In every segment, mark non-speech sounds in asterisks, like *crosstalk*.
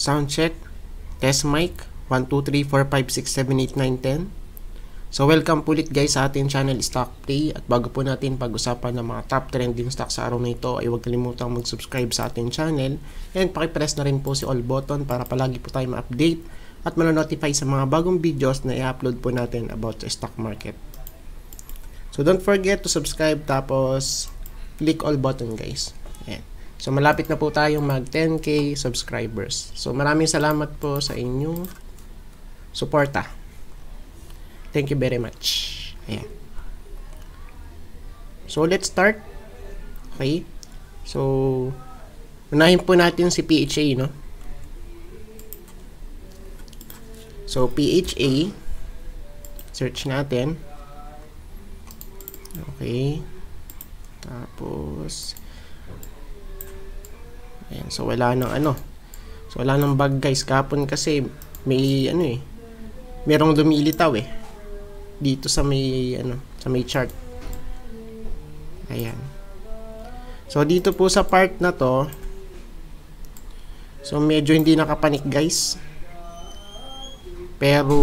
Sound check. Test mic. 1, 2, 3, 4, 5, 6, 7, 8, 9, 10. So welcome po ulit guys sa ating channel Stock Play at bago po natin pag-usapan ng mga top trending stocks sa araw na ito ay huwag kalimutang mag-subscribe sa ating channel and pakipress na rin po si all button para palagi po tayo ma-update at manonotify sa mga bagong videos na i-upload po natin about the stock market. So don't forget to subscribe tapos click all button guys. So malapit na po tayong mag 10k subscribers. So maraming salamat po sa inyong suporta. Thank you very much. Ayan. So let's start. Okay? So unahin po natin si PHA, no? So PHA search natin. Okay. Tapos Ayan, so wala nang ano. So wala nang bag guys. Kapon kasi may ano eh. Merong lumilitaw eh. Dito sa may ano, sa may chart. Ayan. So dito po sa part na to, So medyo hindi nakapanik guys. Pero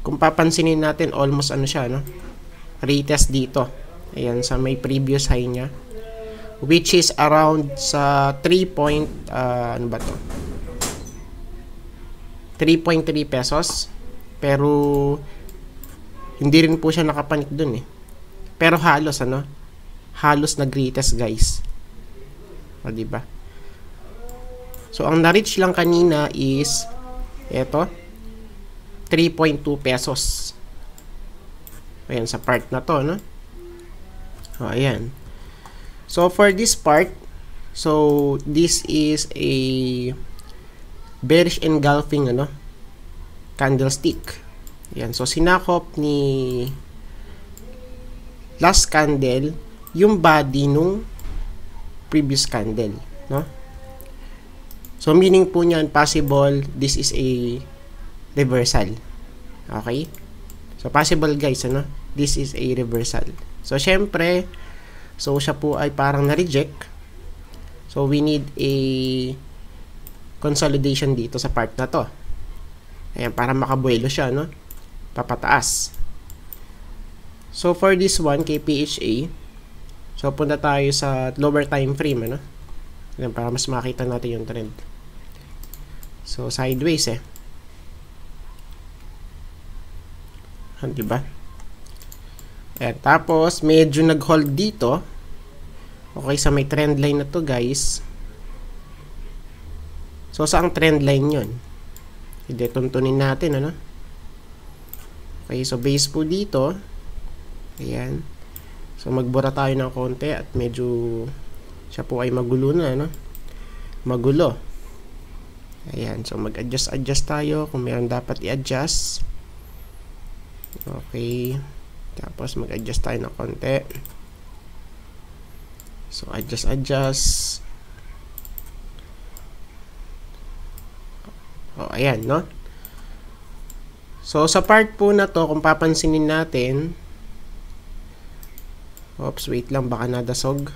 kung papansinin natin almost ano siya no. Retest dito. Ayan sa may previous high niya which is around sa 3 point uh, ano ba to 3.3 pesos pero hindi rin po siya nakapanik dun eh pero halos ano halos na greatest guys o di ba so ang na-reach lang kanina is eto 3.2 pesos ayan sa part na to no o, ayan So for this part, so this is a bearish engulfing ano candlestick. Yan. So sinakop ni last candle yung body nung previous candle, no? So meaning po niyan possible this is a reversal. Okay? So possible guys ano, this is a reversal. So syempre So, siya po ay parang na-reject. So, we need a consolidation dito sa part na to. Ayan, para makabuelo siya, no? Papataas. So, for this one, KPHA, so, punta tayo sa lower time frame, ano? Ayan, para mas makita natin yung trend. So, sideways, eh. Ayan, ah, diba? Ayan, tapos, medyo nag-hold dito. Okay, sa may trend line na to guys. So, saang trend line yun? Hindi, tuntunin natin, ano? Okay, so base po dito. Ayan. So, magbura tayo ng konti at medyo siya po ay magulo na, ano? Magulo. Ayan, so mag-adjust-adjust tayo kung meron dapat i-adjust. Okay. Tapos mag-adjust tayo ng konti so I just adjust oh ayan no so sa part po na to kung papansinin natin oops wait lang baka nadasog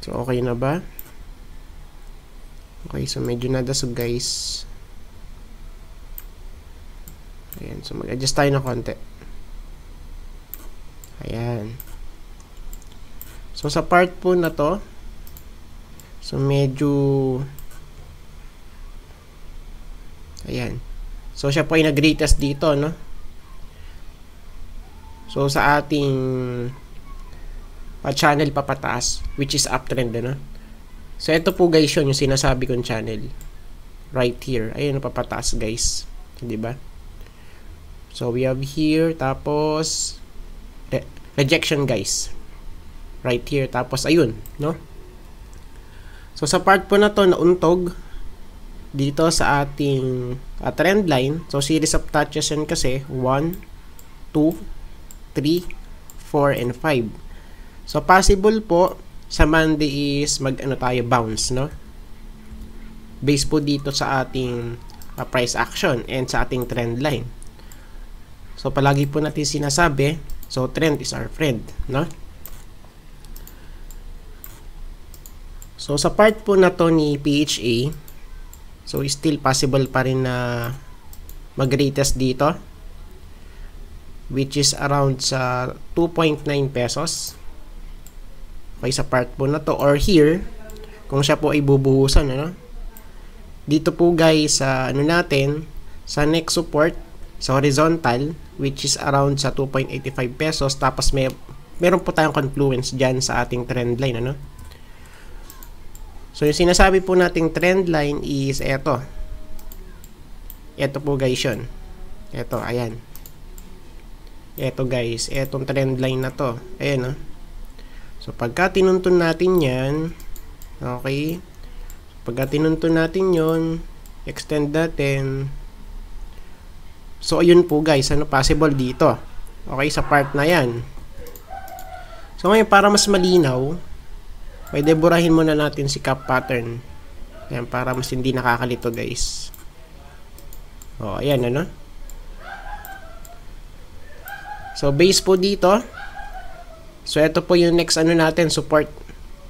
so okay na ba okay so medyo nadasog guys ayan so mag adjust tayo ng konti ayan So, sa part po na to, so medyo, ayan. So, siya po ay nag-retest dito, no? So, sa ating pa-channel papataas, which is uptrend, no? So, ito po guys yun, yung sinasabi kong channel. Right here. Ayan, papataas guys. Di ba? So, we have here, tapos, re rejection guys right here tapos ayun no so sa part po na to na untog dito sa ating uh, trend line so series of touches yan kasi 1 2 3 4 and 5 so possible po sa Monday is mag ano tayo bounce no based po dito sa ating uh, price action and sa ating trend line so palagi po natin sinasabi so trend is our friend no So sa part po na to ni PHA, so still possible pa rin na mag-retest dito which is around sa 2.9 pesos. Okay, sa part po na to or here kung siya po ay bubuhusan ano. Dito po guys sa ano natin sa next support sa horizontal which is around sa 2.85 pesos tapos may meron po tayong confluence diyan sa ating trend line ano So, yung sinasabi po nating trend line is eto. Eto po guys 'yon. Eto, ayan. Eto guys, etong trend line na to. Ayan, oh. So, pagka tinuntun natin yan, okay, pagka tinuntun natin yon extend natin, so, ayun po guys, ano possible dito. Okay, sa part na yan. So, ngayon, para mas malinaw, may deburahin muna natin si cup pattern ayan para mas hindi nakakalito guys o oh, ayan ano so base po dito so ito po yung next ano natin support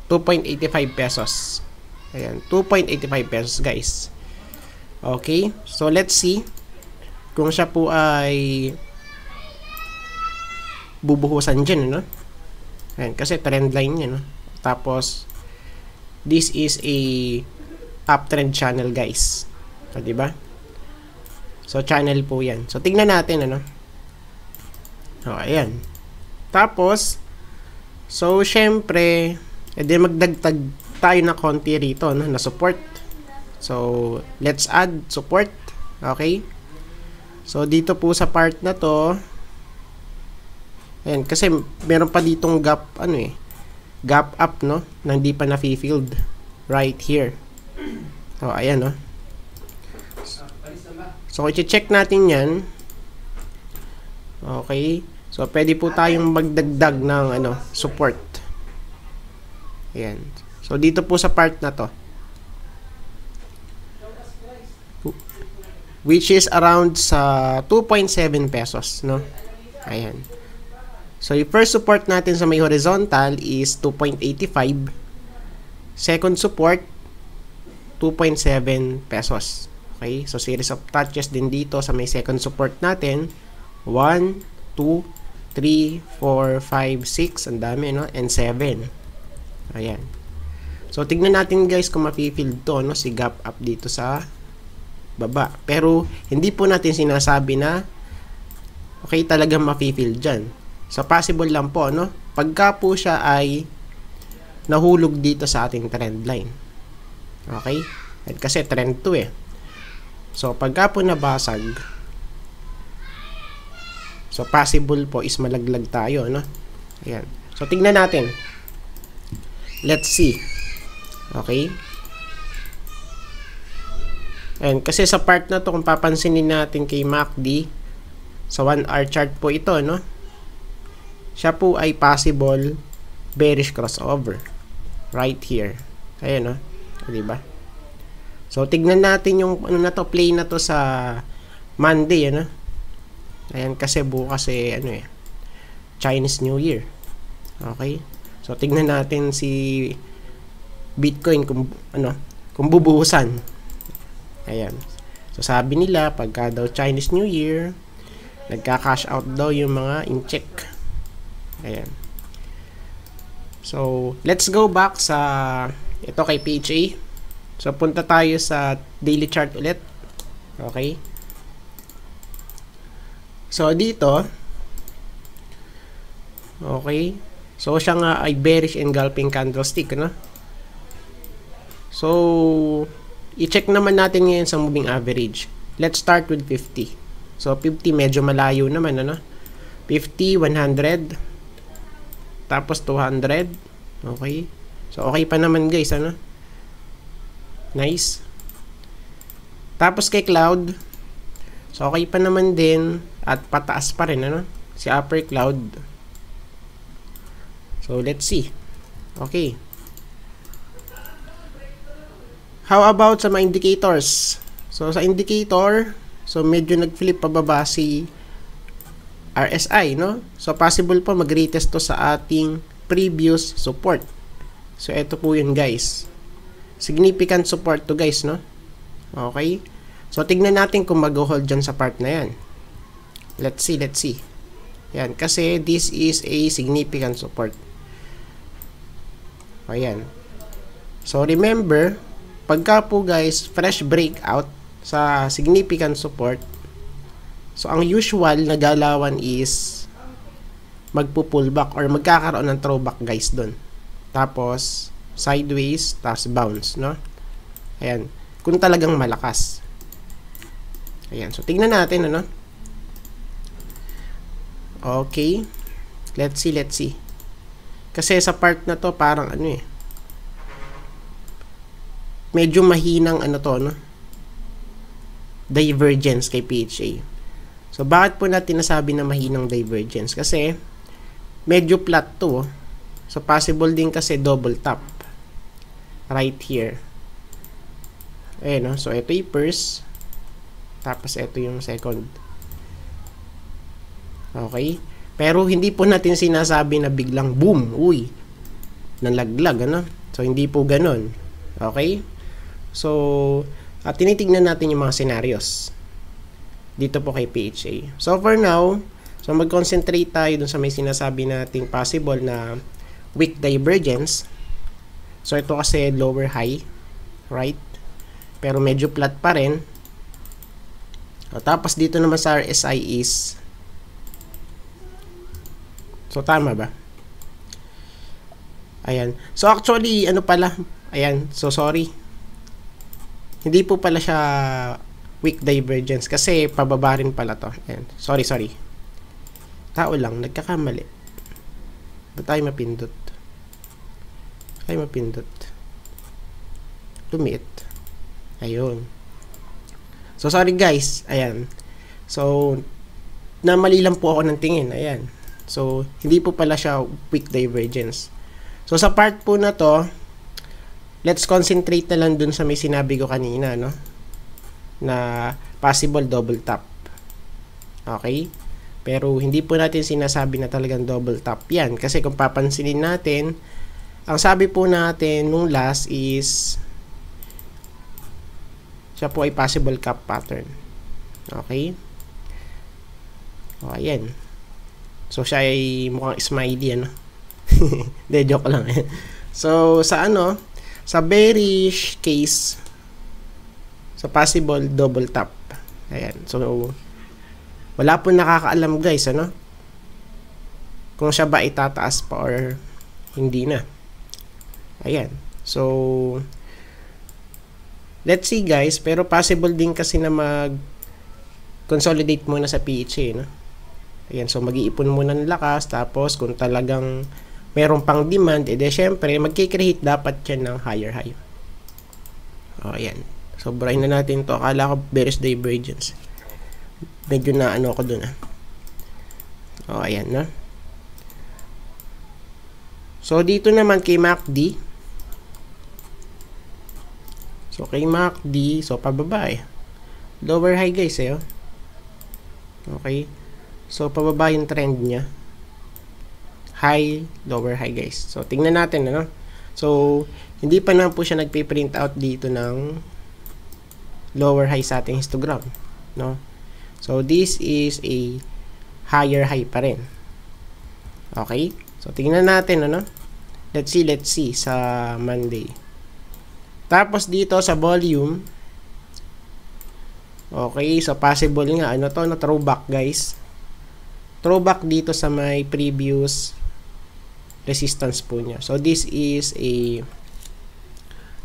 2.85 pesos ayan 2.85 pesos guys okay so let's see kung siya po ay bubuhusan dyan, ano? Ayan, kasi trend line yan, no? Tapos, this is a uptrend channel guys. So, ba? Diba? So, channel po yan. So, tingnan natin ano. So ayan. Tapos, so, syempre, edi magdagdag tayo na konti rito no, na support. So, let's add support. Okay? So, dito po sa part na to, ayan, kasi meron pa ditong gap, ano eh, gap up no na hindi pa na filled right here so ayan no so i-check natin yan okay so pwede po tayong magdagdag ng ano support ayan so dito po sa part na to which is around sa 2.7 pesos no ayan So, yung first support natin sa may horizontal is 2.85. Second support, 2.7 pesos. Okay? So, series of touches din dito sa may second support natin. 1, 2, 3, 4, 5, 6. Ang dami, no? And 7. Ayan. So, tignan natin guys kung mafe-field to, no? Si gap up dito sa baba. Pero, hindi po natin sinasabi na okay, talagang mafe-field dyan. So possible lang po no. Pagka po siya ay nahulog dito sa ating trend line. Okay? At kasi trend 2 eh. So pagka po nabasag So possible po is malaglag tayo no. Ayan. So tingnan natin. Let's see. Okay? And kasi sa part na to kung papansinin natin kay MACD sa 1 hour chart po ito no siya po ay possible bearish crossover right here ayan o oh. Ah. diba so tignan natin yung ano na to play na to sa Monday ano ayan kasi bukas eh ano eh Chinese New Year okay so tignan natin si Bitcoin kung ano kung bubuhusan ayan so sabi nila pagka daw Chinese New Year nagka-cash out daw yung mga in-check Ayan. So, let's go back sa ito kay page So, punta tayo sa daily chart ulit. Okay. So, dito, okay, so siya nga ay bearish engulfing candlestick, no? So, i-check naman natin ngayon sa moving average. Let's start with 50. So, 50 medyo malayo naman, ano? 50, 100, tapos 200. Okay. So okay pa naman guys, ano? Nice. Tapos kay Cloud, so okay pa naman din at pataas pa rin ano, si Upper Cloud. So let's see. Okay. How about sa mga indicators? So sa indicator, so medyo nag-flip pababa si RSI, no? So, possible po mag-retest to sa ating previous support. So, ito po yun, guys. Significant support to, guys, no? Okay? So, tignan natin kung mag-hold dyan sa part na yan. Let's see, let's see. Yan, kasi this is a significant support. Ayan. So, remember, pagka po guys, fresh breakout sa significant support, So, ang usual na galawan is magpo-pullback or magkakaroon ng throwback guys doon. Tapos, sideways, tapos bounce, no? Ayan. Kung talagang malakas. Ayan. So, tingnan natin, ano? Okay. Let's see, let's see. Kasi sa part na to, parang ano eh. Medyo mahinang ano to, no? Divergence kay PHA. So, bakit po natin nasabi na mahinang divergence? Kasi, medyo flat to. Oh. So, possible din kasi double top. Right here. Ayan, no? Oh. So, ito yung first. Tapos, ito yung second. Okay? Pero, hindi po natin sinasabi na biglang boom. Uy! Nalaglag, ano? So, hindi po ganun. Okay? So, at tinitignan natin yung mga scenarios dito po kay PHA. So for now, so mag-concentrate tayo dun sa may sinasabi nating possible na weak divergence. So ito kasi lower high, right? Pero medyo flat pa rin. So, tapos dito naman sa RSI is So tama ba? Ayan. So actually ano pala? Ayan. So sorry. Hindi po pala siya weak divergence kasi pababa rin pala to Ayan. sorry sorry tao lang nagkakamali ba tayo mapindot ay mapindot lumit ayun so sorry guys ayan so namali lang po ako ng tingin ayan so hindi po pala siya weak divergence so sa part po na to let's concentrate na lang dun sa may sinabi ko kanina no na possible double tap. Okay? Pero hindi po natin sinasabi na talagang double tap yan. Kasi kung papansinin natin, ang sabi po natin nung last is siya po ay possible cup pattern. Okay? Oh, ayan. So, siya ay mukhang smiley, ano? *laughs* De, joke lang. *laughs* so, sa ano, sa bearish case, sa possible double tap. Ayan. So, wala po nakakaalam guys, ano? Kung siya ba itataas pa or hindi na. Ayan. So, let's see guys. Pero possible din kasi na mag consolidate muna sa PH eh, no? Ayan, so mag-iipon muna ng lakas. Tapos, kung talagang meron pang demand, eh, edi syempre, magkikreate dapat yan ng higher high. O, ayan. Sobrahin na natin to. Akala ko bearish divergence. Medyo na ano ko dun ah. O, ayan na. No? So, dito naman kay MACD. So, kay MACD. So, pababa eh. Lower high guys eh. Oh. Okay. So, pababa yung trend niya. High, lower high guys. So, tingnan natin ano. So, hindi pa naman po siya nagpiprint out dito ng lower high sa ating histogram no so this is a higher high pa rin okay so tingnan natin ano let's see let's see sa Monday tapos dito sa volume okay so possible nga ano to na throwback guys throwback dito sa my previous resistance po niya so this is a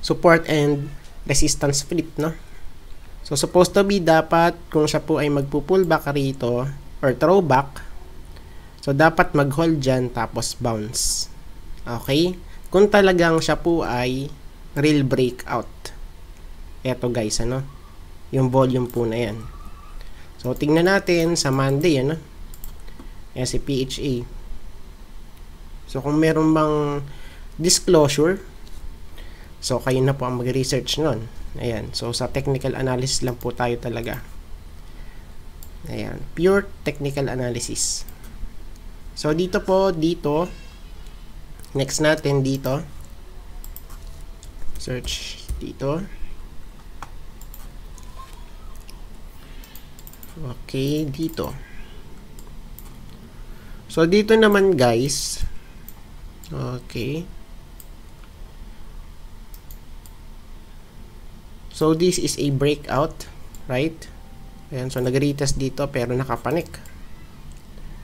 support and resistance flip no So, supposed to be dapat kung siya po ay magpo-pullback rito or throwback, so dapat mag-hold dyan tapos bounce. Okay? Kung talagang siya po ay real breakout. Eto guys, ano? Yung volume po na yan. So, tingnan natin sa Monday, ano? Yan si PHA. So, kung meron bang disclosure, so kayo na po ang mag-research nun. Ayan. So, sa technical analysis lang po tayo talaga. Ayan. Pure technical analysis. So, dito po, dito. Next natin, dito. Search dito. Okay, dito. So, dito naman guys. Okay. So, this is a breakout, right? Ayan, so nag dito pero nakapanik.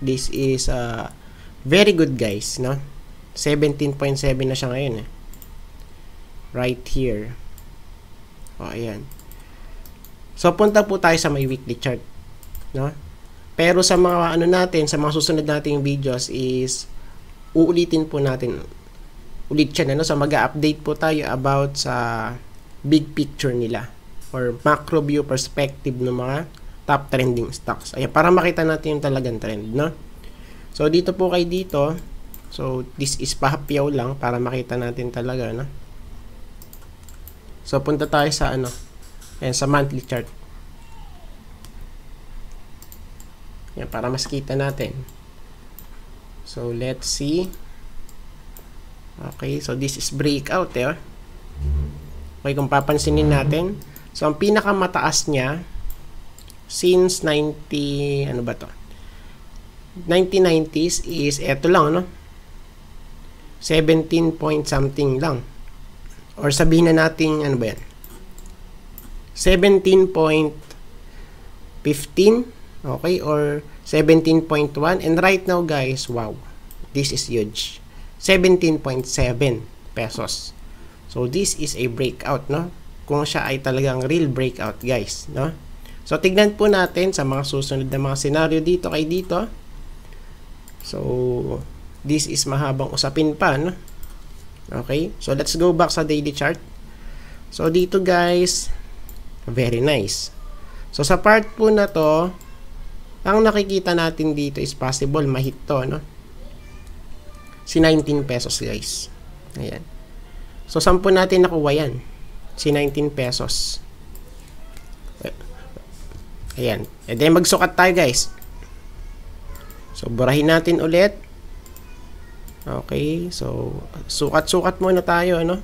This is uh, very good guys, no? 17.7 na siya ngayon eh. Right here. Oh, ayan. So, punta po tayo sa may weekly chart, no? Pero sa mga ano natin, sa mga susunod nating videos is uulitin po natin ulit siya na no? So mag-update po tayo about sa big picture nila or macro view perspective ng mga top trending stocks. Ayan, para makita natin yung talagang trend, no? So, dito po kay dito. So, this is pahapyaw lang para makita natin talaga, no? So, punta tayo sa ano? Ayan, sa monthly chart. Ayan, para mas kita natin. So, let's see. Okay, so this is breakout, eh, oh. Okay, kung papansinin natin. So, ang pinakamataas niya since 90, ano ba to? 1990s is eto lang, no? 17 point something lang. Or sabihin na natin, ano ba yan? 17.15 okay or 17.1 and right now guys wow this is huge 17.7 pesos So this is a breakout no. Kung siya ay talagang real breakout guys no. So tignan po natin sa mga susunod na mga scenario dito kay dito. So this is mahabang usapin pa no. Okay? So let's go back sa daily chart. So dito guys, very nice. So sa part po na to, ang nakikita natin dito is possible mahit to no. Si 19 pesos guys. Ayan. So, sampu natin nakuha yan? Si 19 pesos. Ayan. E then, magsukat tayo guys. So, burahin natin ulit. Okay. So, sukat-sukat muna tayo, ano?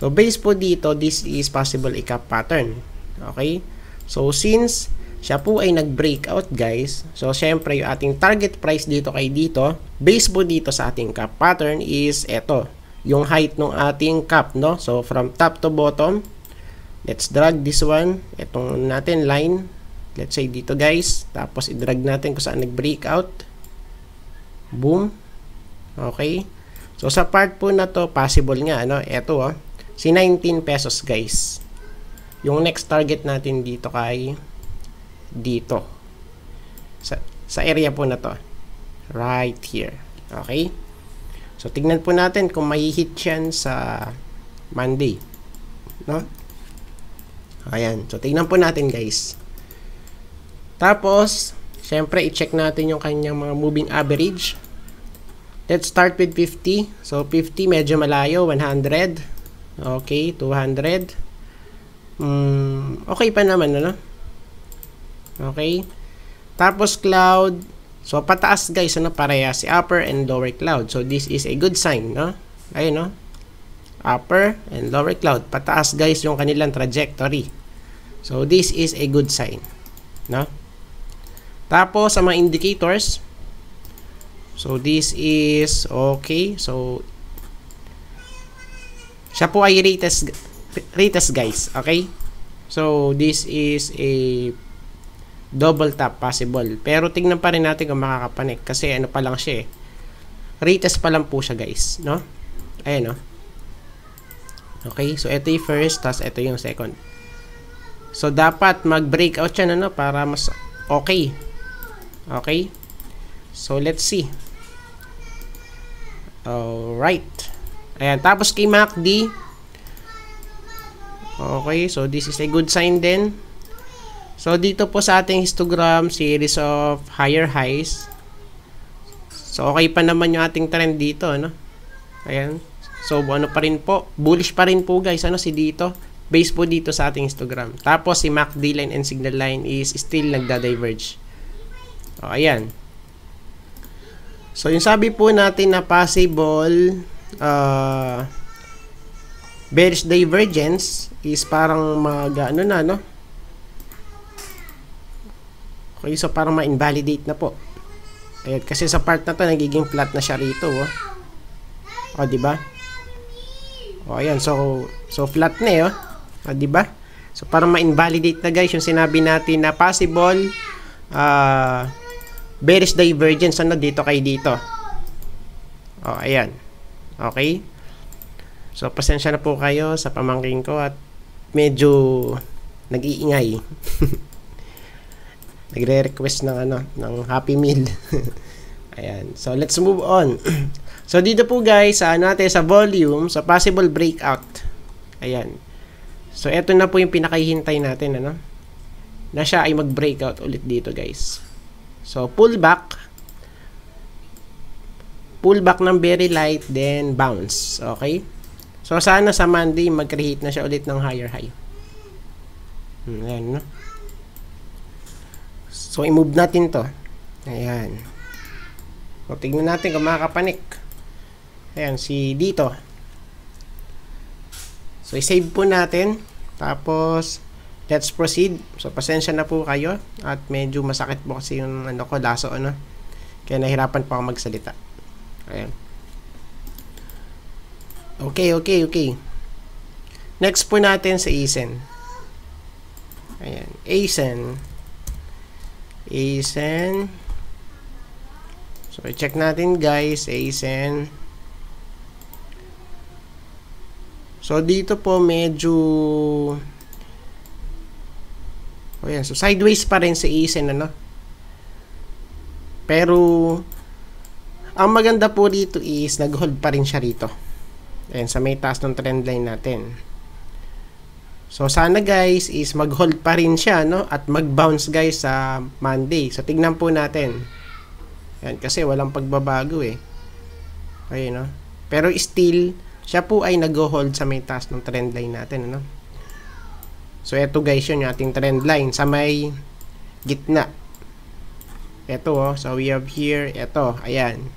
So, base po dito, this is possible ikap pattern. Okay. So, since siya po ay nag-breakout guys, so syempre yung ating target price dito kay dito, base po dito sa ating cap pattern is eto yung height ng ating cup, no? So, from top to bottom, let's drag this one, itong natin line, let's say dito guys, tapos i-drag natin kung saan nag out boom, okay? So, sa part po na to, possible nga, ano? Ito, oh, si 19 pesos guys. Yung next target natin dito kay dito. Sa, sa area po na to. Right here. Okay? So, tignan po natin kung mahihit yan sa Monday. No? Ayan. So, tignan po natin guys. Tapos, syempre, i-check natin yung kanyang mga moving average. Let's start with 50. So, 50 medyo malayo. 100. Okay, 200. Mm, okay pa naman, ano? Okay. Tapos, cloud So, pataas guys, ano, pareha si upper and lower cloud. So, this is a good sign, no? Ayun, no? Upper and lower cloud. Pataas guys yung kanilang trajectory. So, this is a good sign, no? Tapos, sa mga indicators, so, this is okay. So, siya po ay latest, latest guys, okay? So, this is a double tap possible. Pero tingnan pa rin natin kung makakapanik kasi ano pa lang siya eh. Retest pa lang po siya guys, no? Ayan no. Okay, so ito yung first, tapos ito yung second. So dapat mag-breakout siya ano para mas okay. Okay? So let's see. Alright. Ayan, tapos kay MACD. Okay, so this is a good sign then. So, dito po sa ating histogram, series of higher highs. So, okay pa naman yung ating trend dito, ano? Ayan. So, ano pa rin po? Bullish pa rin po, guys, ano, si dito. Base po dito sa ating histogram. Tapos, si MACD line and signal line is still nagda-diverge. O, ayan. So, yung sabi po natin na possible, uh, bearish divergence is parang mag, ano na, no? Okay, so parang ma-invalidate na po. Ayan, kasi sa part na to, nagiging flat na siya rito. Oh. O, diba? O, ayan. So, so flat na eh. Oh. O, diba? So, parang ma-invalidate na guys yung sinabi natin na possible uh, bearish divergence ano dito kay dito. O, ayan. Okay? So, pasensya na po kayo sa pamangking ko at medyo nag-iingay. *laughs* nagre-request ng ano, ng Happy Meal. *laughs* Ayan. So, let's move on. *clears throat* so, dito po guys, sa ano natin, sa volume, sa possible breakout. Ayan. So, eto na po yung pinakahihintay natin, ano? Na siya ay mag-breakout ulit dito guys. So, pullback. Pullback ng very light, then bounce. Okay? So, sana sa Monday, mag-create na siya ulit ng higher high. Hmm, ayan, no? So, i-move natin to. Ayan. So, tignan natin kung makakapanik. Ayan, si dito. So, i-save po natin. Tapos, let's proceed. So, pasensya na po kayo. At medyo masakit po kasi yung ano ko, laso ano. Kaya nahirapan po ako magsalita. Ayan. Okay, okay, okay. Next po natin sa ASIN. Ayan, ASIN. ASIN so i-check natin guys ASIN so dito po medyo o oh, yeah, so sideways pa rin si ASIN ano pero ang maganda po dito is nag-hold pa rin siya rito. and sa may taas ng trend line natin. So sana guys is mag-hold pa rin siya no at mag-bounce guys sa Monday. So tignan po natin. Yan kasi walang pagbabago eh. Ayun no. Pero still siya po ay nag-hold sa may taas ng trend line natin ano. So eto guys yun yung ating trend line sa may gitna. Ito oh. So we have here ito. Ayan.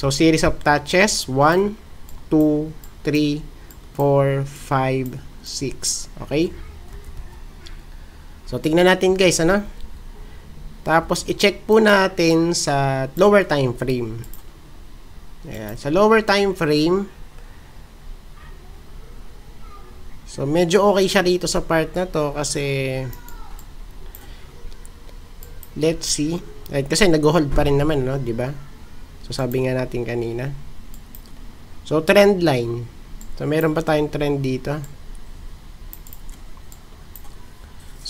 So series of touches 1 2 3 4 5 6. Okay? So, tingnan natin guys, ano? Tapos, i-check po natin sa lower time frame. Ayan. Sa lower time frame, so, medyo okay siya dito sa part na to kasi let's see. Right, kasi nag-hold pa rin naman, no? ba? Diba? So, sabi nga natin kanina. So, trend line. So, meron pa tayong trend dito.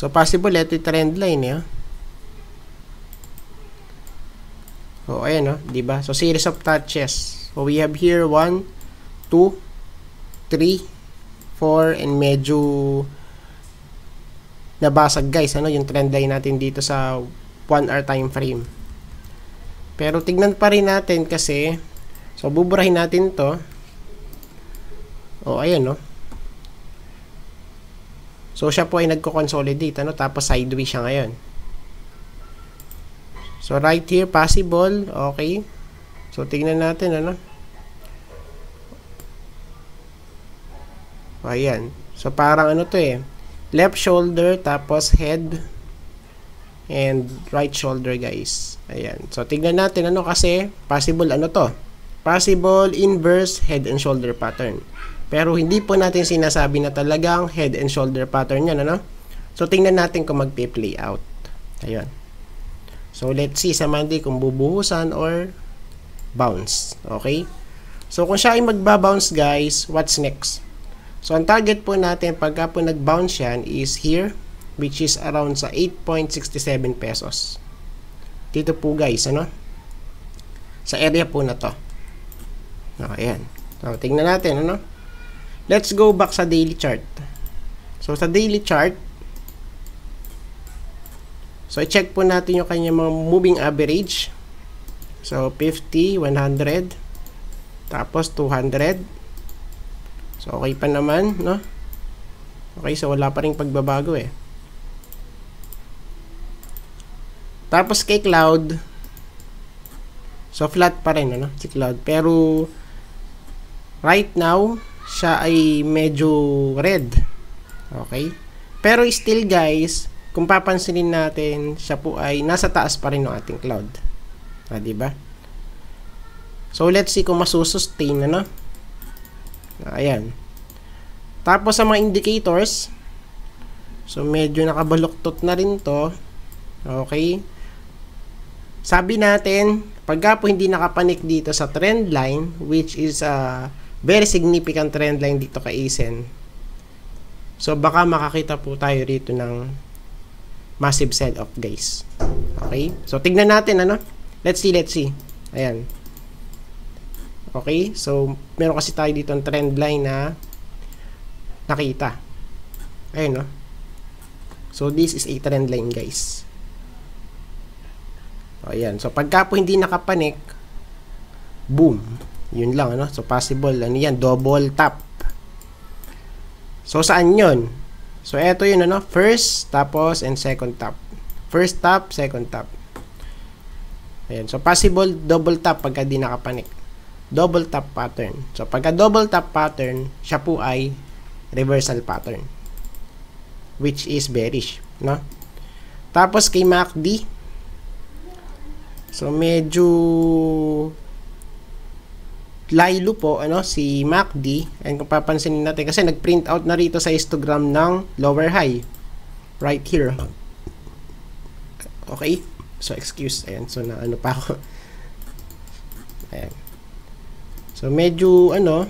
So possible ito trend line eh. Oh, so, ayan oh, 'di ba? So series of touches. So we have here 1 2 3 4 and medyo nabasag guys ano yung trend line natin dito sa 1 hour time frame. Pero tignan pa rin natin kasi so buburahin natin 'to. Oh, ayan no So, siya po ay nagko-consolidate. Ano? Tapos, sideways siya ngayon. So, right here, possible. Okay. So, tingnan natin. Ano? Ayan. So, parang ano to eh. Left shoulder, tapos head, and right shoulder, guys. Ayan. So, tingnan natin. Ano kasi? Possible ano to? Possible inverse head and shoulder pattern. Pero hindi po natin sinasabi na talagang head and shoulder pattern yan, ano? So, tingnan natin kung magpe-play out. Ayun. So, let's see sa Monday kung bubuhusan or bounce. Okay? So, kung siya ay magbabounce, guys, what's next? So, ang target po natin pagka po nag-bounce yan is here, which is around sa 8.67 pesos. Dito po, guys, ano? Sa area po na to. Oh, ayan. So, tingnan natin, ano? Let's go back sa daily chart. So, sa daily chart, so, i-check po natin yung kanya mga moving average. So, 50, 100, tapos 200. So, okay pa naman, no? Okay, so wala pa rin pagbabago eh. Tapos kay Cloud, so flat pa rin, ano? Si Cloud. Pero, right now, siya ay medyo red. Okay? Pero still guys, kung papansinin natin, siya po ay nasa taas pa rin ng ating cloud. Ah, di ba? So let's see kung masusustain ano. ayan. Tapos sa mga indicators, so medyo nakabaluktot na rin 'to. Okay? Sabi natin, pagka po hindi nakapanik dito sa trend line, which is uh, very significant trend line dito kay ASEN. So baka makakita po tayo dito ng massive sell-off guys. Okay? So tignan natin ano. Let's see, let's see. Ayan. Okay? So meron kasi tayo dito ng trend line na nakita. Ayun no. So this is a trend line guys. O, ayan. So pagka po hindi nakapanik, boom. Yun lang, ano? So, possible. Ano yan? Double tap. So, saan yun? So, eto yun, ano? First, tapos, and second tap. First tap, second tap. Ayan. So, possible double tap pagka di nakapanik. Double tap pattern. So, pagka double tap pattern, siya po ay reversal pattern. Which is bearish. No? Tapos, kay MACD. So, medyo Lilo po, ano, si MACD, and kung papansinin natin, kasi nag-print out na rito sa histogram ng lower high. Right here. Okay? So, excuse. Ayan. So, na ano pa ako. *laughs* Ayan. So, medyo, ano,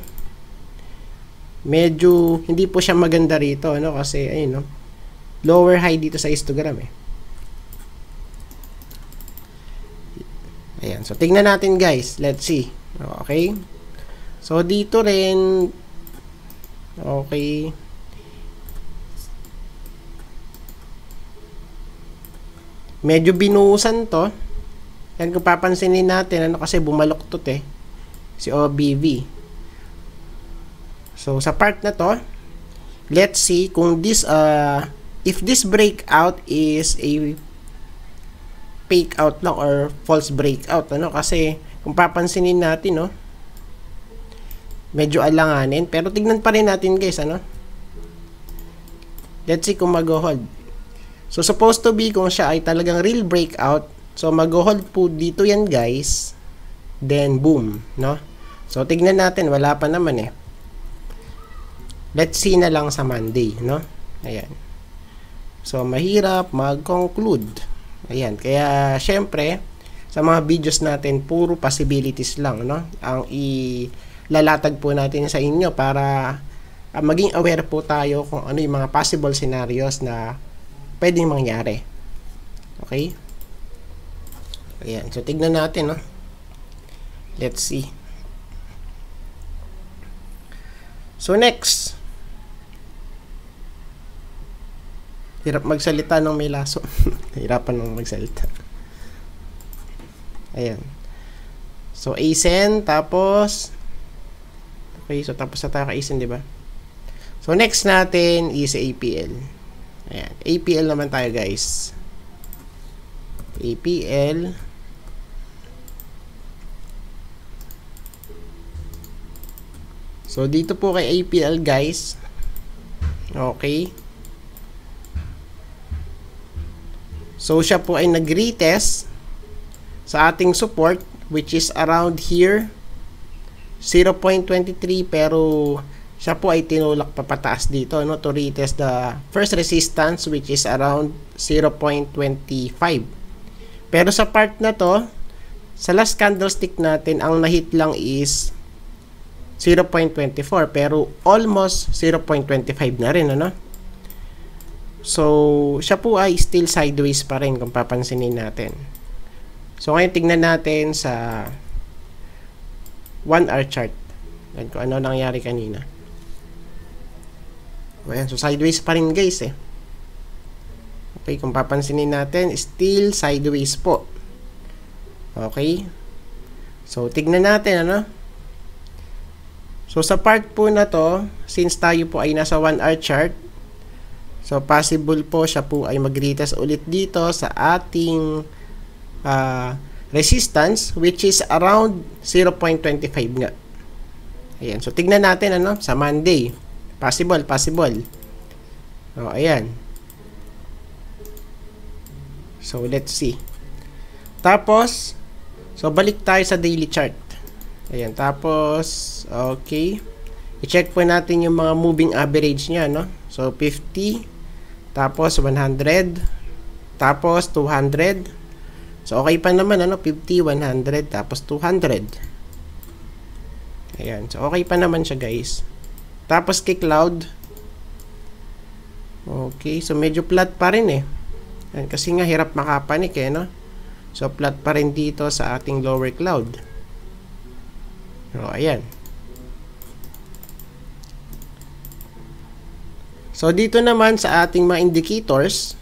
medyo, hindi po siya maganda rito, ano, kasi, ayun, no, lower high dito sa histogram, eh. Ayan. So, tingnan natin, guys. Let's see. Okay. So, dito rin, okay, medyo binuusan to. Yan kung papansinin natin, ano kasi bumaloktot eh, si OBV. So, sa part na to, let's see kung this, uh, if this breakout is a fake out lang or false breakout, ano, kasi, kung papansinin natin, no? Medyo alanganin. Pero tignan pa rin natin, guys, ano? Let's see kung mag-hold. So, supposed to be kung siya ay talagang real breakout. So, mag-hold po dito yan, guys. Then, boom, no? So, tignan natin. Wala pa naman, eh. Let's see na lang sa Monday, no? Ayan. So, mahirap mag-conclude. Ayan. Kaya, syempre, sa mga videos natin, puro possibilities lang, no? Ang ilalatag po natin sa inyo para uh, maging aware po tayo kung ano yung mga possible scenarios na pwedeng mangyari. Okay? Ayan. So, tignan natin, no? Let's see. So, next. Hirap magsalita ng may laso. *laughs* Hirapan mong magsalita. Ayan. So, asen, tapos, okay, so tapos na tayo kay asen, di ba? So, next natin is APL. Ayan, APL naman tayo, guys. APL. So, dito po kay APL, guys. Okay. So, siya po ay nag-retest sa ating support which is around here 0.23 pero siya po ay tinulak papataas dito no to retest the first resistance which is around 0.25 pero sa part na to sa last candlestick natin ang nahit lang is 0.24 pero almost 0.25 na rin ano so siya po ay still sideways pa rin kung papansinin natin So, ngayon tingnan natin sa 1-hour chart. Yan kung ano nangyari kanina. Ayan, so sideways pa rin guys eh. Okay, kung papansinin natin, still sideways po. Okay. So, tingnan natin ano. So, sa part po na to, since tayo po ay nasa 1-hour chart, so possible po siya po ay mag-retest ulit dito sa ating uh, resistance which is around 0.25 nga. Ayan. So, tignan natin ano sa Monday. Possible, possible. O, ayan. So, let's see. Tapos, so, balik tayo sa daily chart. Ayan. Tapos, okay. I-check po natin yung mga moving average niya, no? So, 50. Tapos, 100. Tapos, 200. So, okay pa naman, ano, 50, 100, tapos 200. Ayan. So, okay pa naman siya, guys. Tapos, kay cloud. Okay. So, medyo flat pa rin, eh. Ayan, kasi nga, hirap makapanik, eh, no? So, flat pa rin dito sa ating lower cloud. So, ayan. So, dito naman sa ating mga indicators.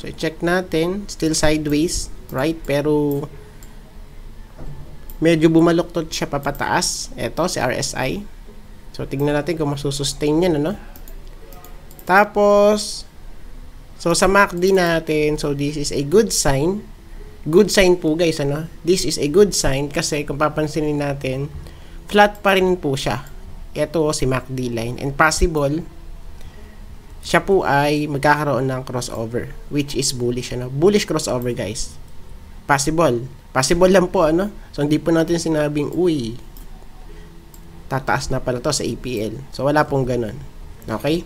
So, check natin. Still sideways right? Pero medyo bumaluktot siya papataas. Ito, si RSI. So, tingnan natin kung masusustain niya ano? Tapos, so sa MACD natin, so this is a good sign. Good sign po guys, ano? This is a good sign kasi kung papansinin natin, flat pa rin po siya. Ito, si MACD line. And possible, siya po ay magkakaroon ng crossover, which is bullish, ano? Bullish crossover guys. Possible. Possible lang po, ano? So, hindi po natin sinabing, uy, tataas na pala to sa APL. So, wala pong ganun. Okay?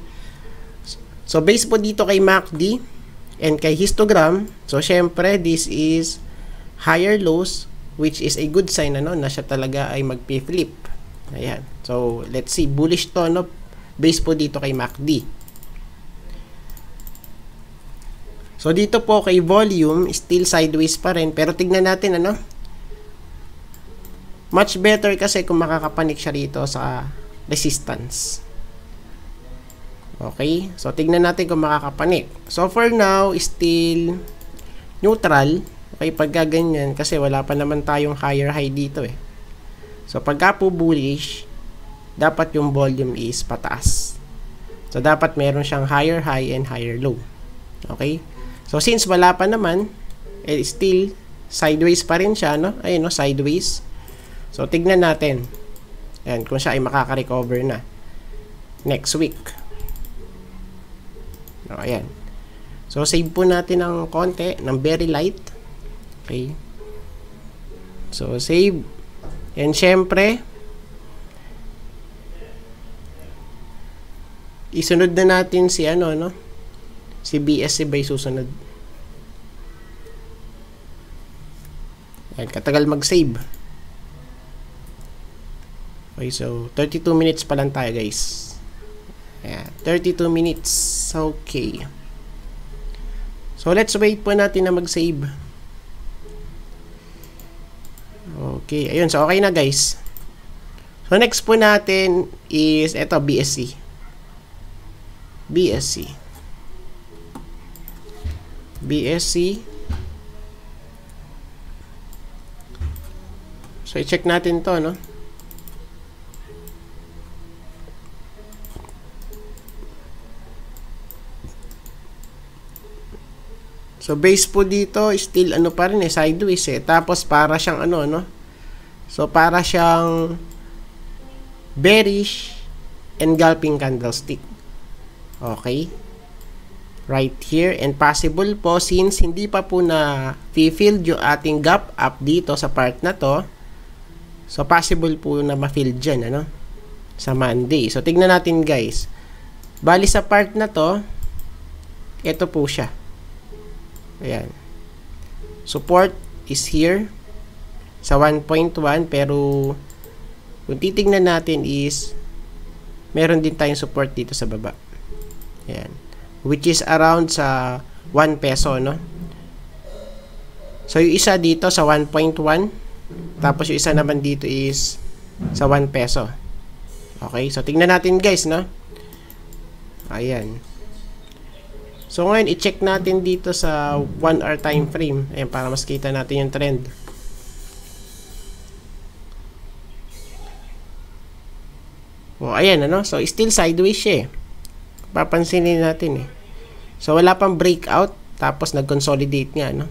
So, based po dito kay MACD and kay histogram, so, syempre, this is higher lows, which is a good sign, ano, na siya talaga ay mag-flip. Ayan. So, let's see. Bullish to, no? Based po dito kay MACD. So, dito po kay volume, still sideways pa rin. Pero tignan natin, ano? Much better kasi kung makakapanik siya rito sa resistance. Okay? So, tignan natin kung makakapanik. So, for now, still neutral. Okay, pagka ganyan, kasi wala pa naman tayong higher high dito eh. So, pagka po bullish, dapat yung volume is pataas. So, dapat meron siyang higher high and higher low. Okay? So, since wala pa naman, eh, still, sideways pa rin siya, no? Ayun, no? Sideways. So, tignan natin. Ayun, kung siya ay makaka-recover na. Next week. No, ayan. So, save po natin ng konti, ng very light. Okay. So, save. And, syempre, isunod na natin si ano, no? Si BSC ba susunod? Ayan, katagal mag-save. Okay, so 32 minutes pa lang tayo guys. Ayan, 32 minutes. Okay. So let's wait po natin na mag-save. Okay, ayun. So okay na guys. So next po natin is eto BSC. BSC. BSC. So, i-check natin to, no? So, base po dito, still ano pa rin eh, sideways eh. Tapos, para siyang ano, no? So, para siyang bearish engulfing candlestick. Okay? right here and possible po since hindi pa po na filled yung ating gap up dito sa part na to so possible po na ma fill dyan ano sa Monday so tignan natin guys bali sa part na to ito po siya ayan support is here sa 1.1 pero kung titignan natin is meron din tayong support dito sa baba ayan which is around sa 1 peso no so yung isa dito sa 1.1 tapos yung isa naman dito is sa 1 peso okay so tingnan natin guys no ayan so ngayon i-check natin dito sa 1 hour time frame ayan para mas kita natin yung trend Oh, ayan ano. So still sideways siya. Eh papansinin natin eh. So wala pang breakout tapos nag-consolidate nga no.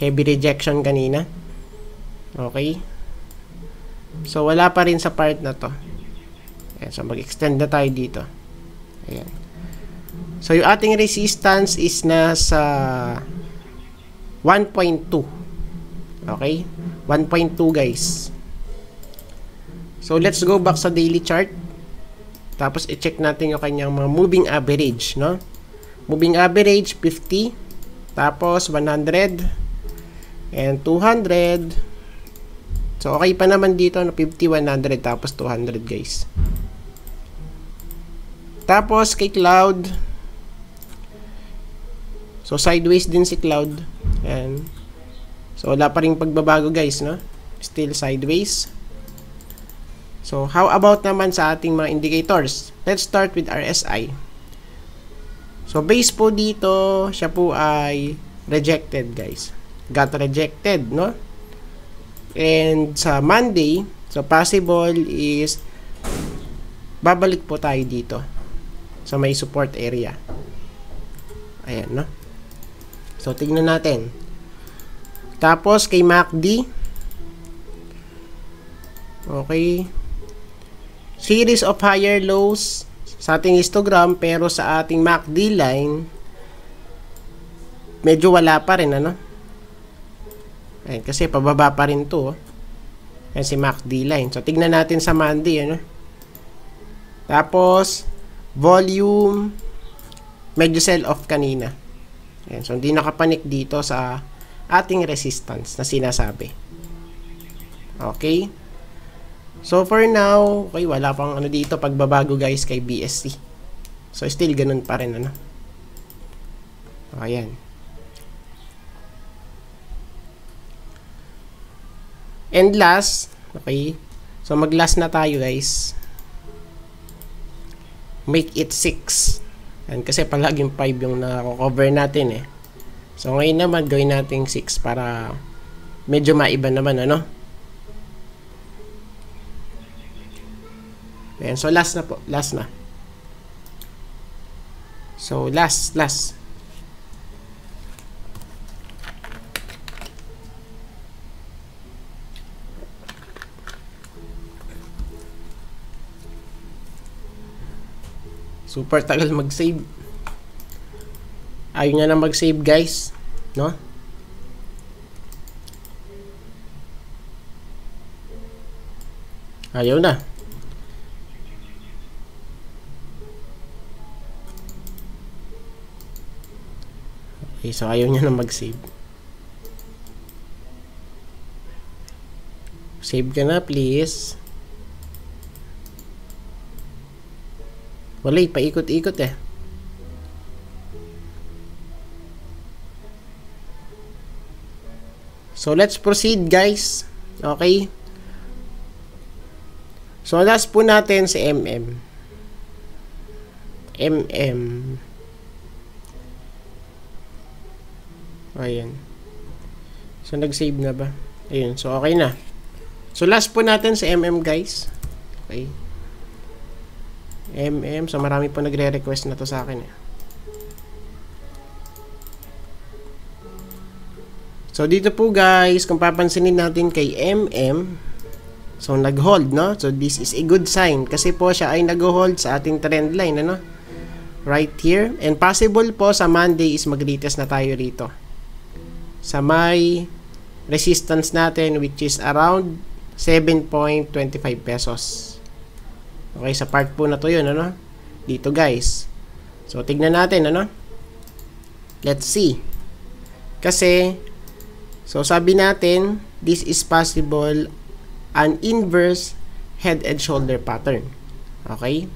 Heavy rejection kanina. Okay? So wala pa rin sa part na to. Ayan, so mag-extend na tayo dito. Ayan. So yung ating resistance is na sa 1.2. Okay? 1.2 guys. So let's go back sa daily chart. Tapos, i-check natin yung kanyang mga moving average, no? Moving average, 50. Tapos, 100. And 200. So, okay pa naman dito, no? 50, 100, tapos 200, guys. Tapos, kay Cloud. So, sideways din si Cloud. And So, wala pa ring pagbabago, guys, no? Still sideways. So, how about naman sa ating mga indicators? Let's start with RSI. So, base po dito, siya po ay rejected guys. Got rejected, no? And sa Monday, so possible is babalik po tayo dito sa may support area. Ayan, no? So, tingnan natin. Tapos, kay MACD. Okay series of higher lows sa ating histogram pero sa ating MACD line medyo wala pa rin ano Ayan, kasi pababa pa rin to oh. Ayan si MACD line so tignan natin sa Monday ano tapos volume medyo sell off kanina Ayan, so hindi nakapanik dito sa ating resistance na sinasabi okay So for now, okay, wala pang ano dito pagbabago guys kay BSC. So still ganun pa rin ano. Ayan. And last, okay. So mag-last na tayo guys. Make it 6. Yan, kasi palaging 5 yung na-cover natin eh. So ngayon naman gawin natin 6 para medyo maiba naman ano. Ayan, so last na po, last na. So last, last. Super tagal mag-save. Ayun nga na mag-save guys, no? Ayun na. Okay, eh, so ayaw niya na mag-save. Save ka na, please. Wala eh, paikot-ikot eh. So, let's proceed, guys. Okay? So, last po natin si MM. MM. Ayan. So, nag-save na ba? Ayun. So, okay na. So, last po natin sa MM, guys. Okay. MM. So, marami po nagre-request na to sa akin. Eh. So, dito po, guys, kung papansinin natin kay MM, so, nag-hold, no? So, this is a good sign kasi po siya ay nag-hold sa ating trend line, ano? Right here. And possible po sa Monday is mag-retest na tayo rito sa may resistance natin which is around 7.25 pesos. Okay, sa part po na to yun, ano? Dito guys. So, tignan natin, ano? Let's see. Kasi, so sabi natin, this is possible an inverse head and shoulder pattern. Okay?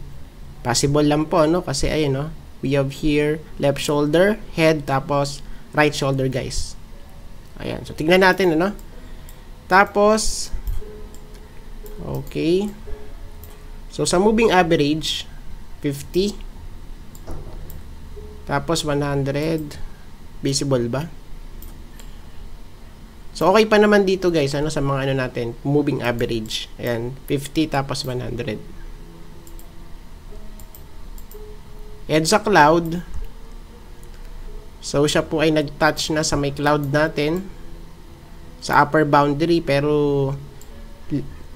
Possible lang po, ano? Kasi, ayun, no? We have here, left shoulder, head, tapos right shoulder, guys. Ayan. So, tignan natin, ano? Tapos, okay. So, sa moving average, 50. Tapos, 100. Visible ba? So, okay pa naman dito, guys, ano, sa mga ano natin, moving average. Ayan, 50 tapos 100. And sa cloud, So siya po ay nag-touch na sa may cloud natin sa upper boundary pero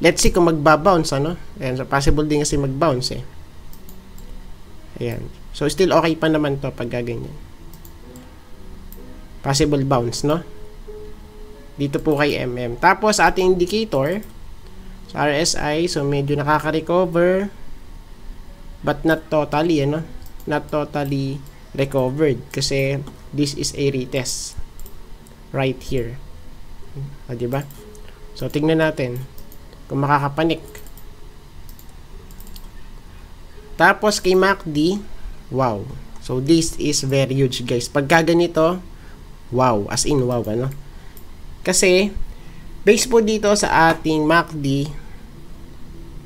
let's see kung magbabounce ano. Ayan, so possible din kasi mag-bounce eh. Ayan. So still okay pa naman to pag ganyan. Possible bounce no. Dito po kay MM. Tapos ating indicator sa RSI so medyo nakaka-recover but not totally ano. Not totally recovered kasi this is a retest right here o diba so tingnan natin kung makakapanik tapos kay MACD wow so this is very huge guys pagka ganito wow as in wow ano kasi based po dito sa ating MACD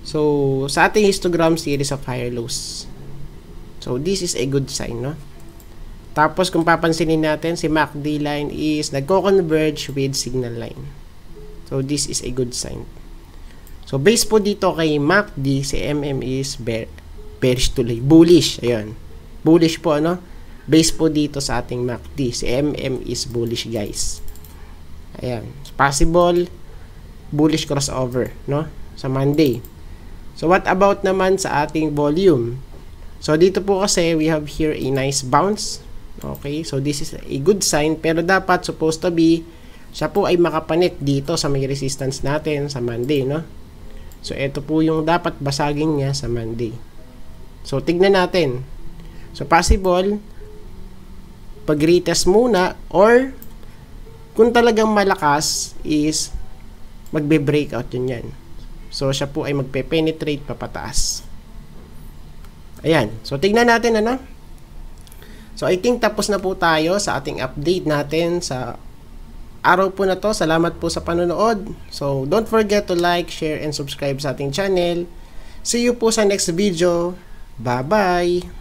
so sa ating histogram series of higher lows so this is a good sign no tapos kung papansinin natin, si MACD line is nagko-converge with signal line. So this is a good sign. So base po dito kay MACD, si MM is bear, bearish tuloy, bullish. Ayun. Bullish po ano? Base po dito sa ating MACD, si MM is bullish guys. Ayan. Possible bullish crossover, no? Sa Monday. So what about naman sa ating volume? So dito po kasi we have here a nice bounce Okay, so this is a good sign pero dapat supposed to be siya po ay makapanit dito sa may resistance natin sa Monday, no? So ito po yung dapat basagin niya sa Monday. So tignan natin. So possible pag-retest muna or kung talagang malakas is magbe-breakout yun yan. So siya po ay magpe-penetrate papataas. Ayan. So tignan natin ano. So I think tapos na po tayo sa ating update natin sa araw po na to. Salamat po sa panonood. So don't forget to like, share, and subscribe sa ating channel. See you po sa next video. Bye-bye!